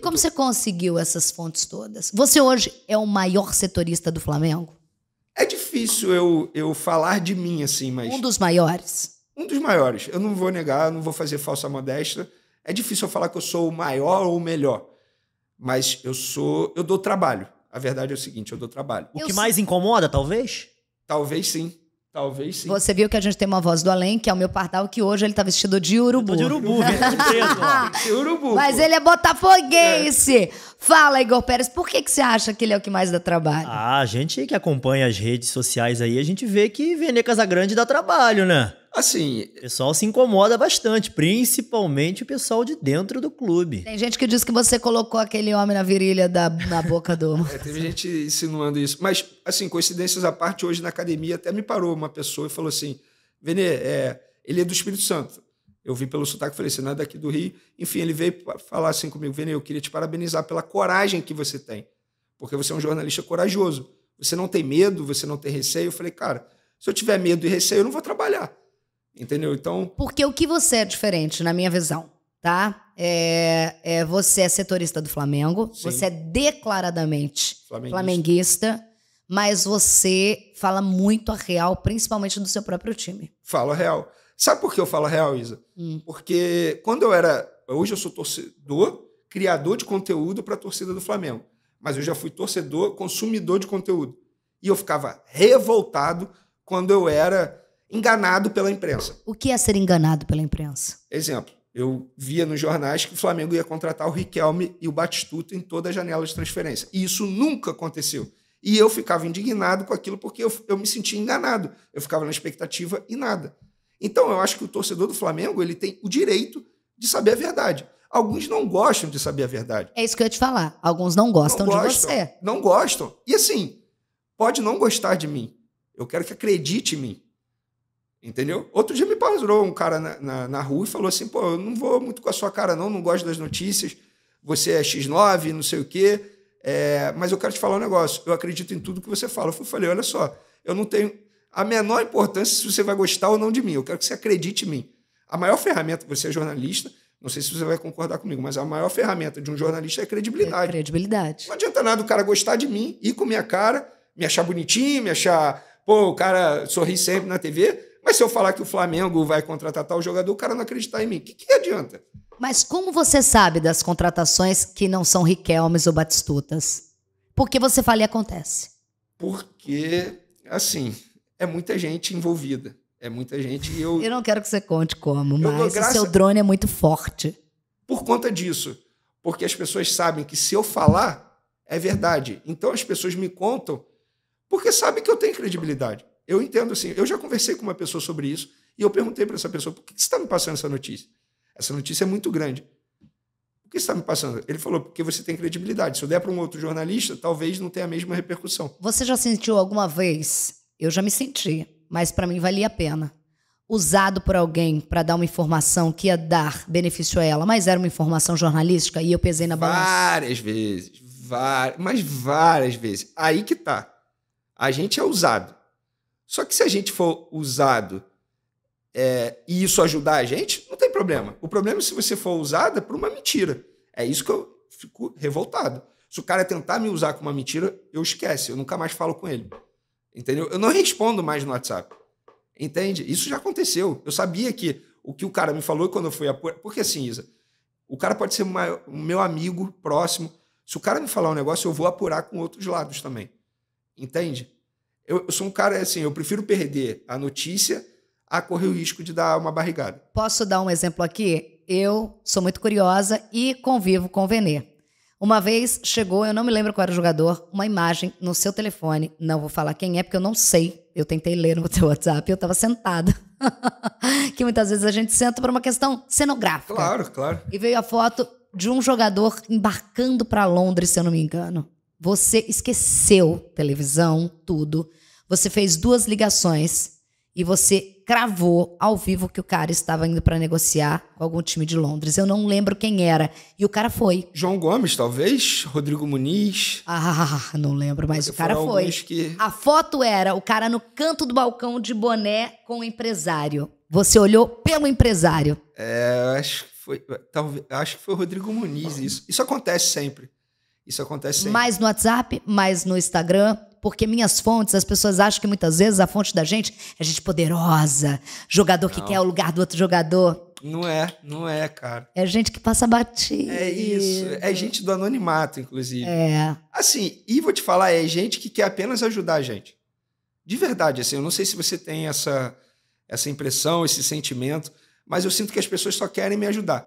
como você conseguiu essas fontes todas? Você hoje é o maior setorista do Flamengo? É difícil eu, eu falar de mim assim, mas. Um dos maiores. Um dos maiores. Eu não vou negar, não vou fazer falsa modéstia. É difícil eu falar que eu sou o maior ou o melhor. Mas eu sou. Eu dou trabalho. A verdade é o seguinte: eu dou trabalho. O que mais incomoda, talvez? Talvez sim. Talvez sim. Você viu que a gente tem uma voz do além, que é o meu pardal, que hoje ele tá vestido de urubu. de urubu, vestido preto, urubu. Mas pô. ele é botafoguense. É. Fala, Igor Pérez, por que, que você acha que ele é o que mais dá trabalho? Ah, a gente que acompanha as redes sociais aí, a gente vê que Vene Grande dá trabalho, né? Assim. O pessoal se incomoda bastante, principalmente o pessoal de dentro do clube. Tem gente que diz que você colocou aquele homem na virilha da, na boca do. é, teve gente insinuando isso. Mas, assim, coincidências à parte, hoje na academia até me parou uma pessoa e falou assim: Vene, é, ele é do Espírito Santo. Eu vi pelo sotaque, falei, assim: não é daqui do Rio. Enfim, ele veio falar assim comigo, Vene, eu queria te parabenizar pela coragem que você tem. Porque você é um jornalista corajoso. Você não tem medo, você não tem receio. Eu falei, cara, se eu tiver medo e receio, eu não vou trabalhar. Entendeu? Então. Porque o que você é diferente, na minha visão, tá? É, é você é setorista do Flamengo, Sim. você é declaradamente flamenguista. flamenguista. mas você fala muito a real, principalmente do seu próprio time. Fala real. Sabe por que eu falo a real, Isa? Hum. Porque quando eu era. Hoje eu sou torcedor, criador de conteúdo para a torcida do Flamengo. Mas eu já fui torcedor, consumidor de conteúdo. E eu ficava revoltado quando eu era enganado pela imprensa. O que é ser enganado pela imprensa? Exemplo, eu via nos jornais que o Flamengo ia contratar o Riquelme e o Batistuta em toda a janela de transferência. E isso nunca aconteceu. E eu ficava indignado com aquilo porque eu, eu me sentia enganado. Eu ficava na expectativa e nada. Então eu acho que o torcedor do Flamengo ele tem o direito de saber a verdade. Alguns não gostam de saber a verdade. É isso que eu ia te falar. Alguns não gostam, não gostam de você. Não gostam. E assim, pode não gostar de mim. Eu quero que acredite em mim. Entendeu? Outro dia me parou um cara na, na, na, rua e falou assim: pô, eu não vou muito com a sua cara, não, não gosto das notícias, você é X9, não sei o quê, é, mas eu quero te falar um negócio, eu acredito em tudo que você fala. Eu falei: olha só, eu não tenho a menor importância se você vai gostar ou não de mim, eu quero que você acredite em mim. A maior ferramenta, você é jornalista, não sei se você vai concordar comigo, mas a maior ferramenta de um jornalista é credibilidade. É credibilidade. Não adianta nada o cara gostar de mim, ir com minha cara, me achar bonitinho, me achar, pô, o cara sorri sempre na TV mas se eu falar que o Flamengo vai contratar tal jogador, o cara não acreditar em mim. O que, que adianta? Mas como você sabe das contratações que não são Riquelmes ou Batistutas? Por que você fala e acontece? Porque, assim, é muita gente envolvida. É muita gente e eu... Eu não quero que você conte como, mas graça... o seu drone é muito forte. Por conta disso. Porque as pessoas sabem que se eu falar, é verdade. Então as pessoas me contam porque sabem que eu tenho credibilidade. Eu entendo assim. Eu já conversei com uma pessoa sobre isso e eu perguntei para essa pessoa: por que você está me passando essa notícia? Essa notícia é muito grande. Por que você está me passando? Ele falou: porque você tem credibilidade. Se eu der para um outro jornalista, talvez não tenha a mesma repercussão. Você já sentiu alguma vez? Eu já me senti, mas para mim valia a pena. Usado por alguém para dar uma informação que ia dar benefício a ela, mas era uma informação jornalística e eu pesei na balança. Várias vezes, várias, mas várias vezes. Aí que tá. A gente é usado. Só que se a gente for usado é, e isso ajudar a gente, não tem problema. O problema é se você for usada por uma mentira. É isso que eu fico revoltado. Se o cara tentar me usar com uma mentira, eu esqueço, eu nunca mais falo com ele. Entendeu? Eu não respondo mais no WhatsApp. Entende? Isso já aconteceu. Eu sabia que o que o cara me falou quando eu fui apurar. Porque assim, Isa, o cara pode ser o meu amigo próximo. Se o cara me falar um negócio, eu vou apurar com outros lados também. Entende? Eu, eu sou um cara é assim, eu prefiro perder a notícia a correr o risco de dar uma barrigada. Posso dar um exemplo aqui? Eu sou muito curiosa e convivo com o Venê. Uma vez chegou, eu não me lembro qual era o jogador, uma imagem no seu telefone. Não vou falar quem é, porque eu não sei. Eu tentei ler no seu WhatsApp, eu estava sentada. que muitas vezes a gente senta por uma questão cenográfica. Claro, claro. E veio a foto de um jogador embarcando para Londres, se eu não me engano. Você esqueceu televisão, tudo. Você fez duas ligações e você cravou ao vivo que o cara estava indo para negociar com algum time de Londres. Eu não lembro quem era. E o cara foi. João Gomes, talvez? Rodrigo Muniz? Ah, não lembro, mas Porque o cara foi. Que... A foto era o cara no canto do balcão de boné com o empresário. Você olhou pelo empresário. É, acho que foi, talvez, acho que foi o Rodrigo Muniz. Isso, isso acontece sempre. Isso acontece sempre. Mais no WhatsApp, mais no Instagram, porque minhas fontes, as pessoas acham que muitas vezes a fonte da gente é gente poderosa, jogador não. que quer o lugar do outro jogador. Não é, não é, cara. É gente que passa batido. É isso. É gente do anonimato, inclusive. É. Assim, e vou te falar, é gente que quer apenas ajudar a gente. De verdade, assim, eu não sei se você tem essa, essa impressão, esse sentimento, mas eu sinto que as pessoas só querem me ajudar.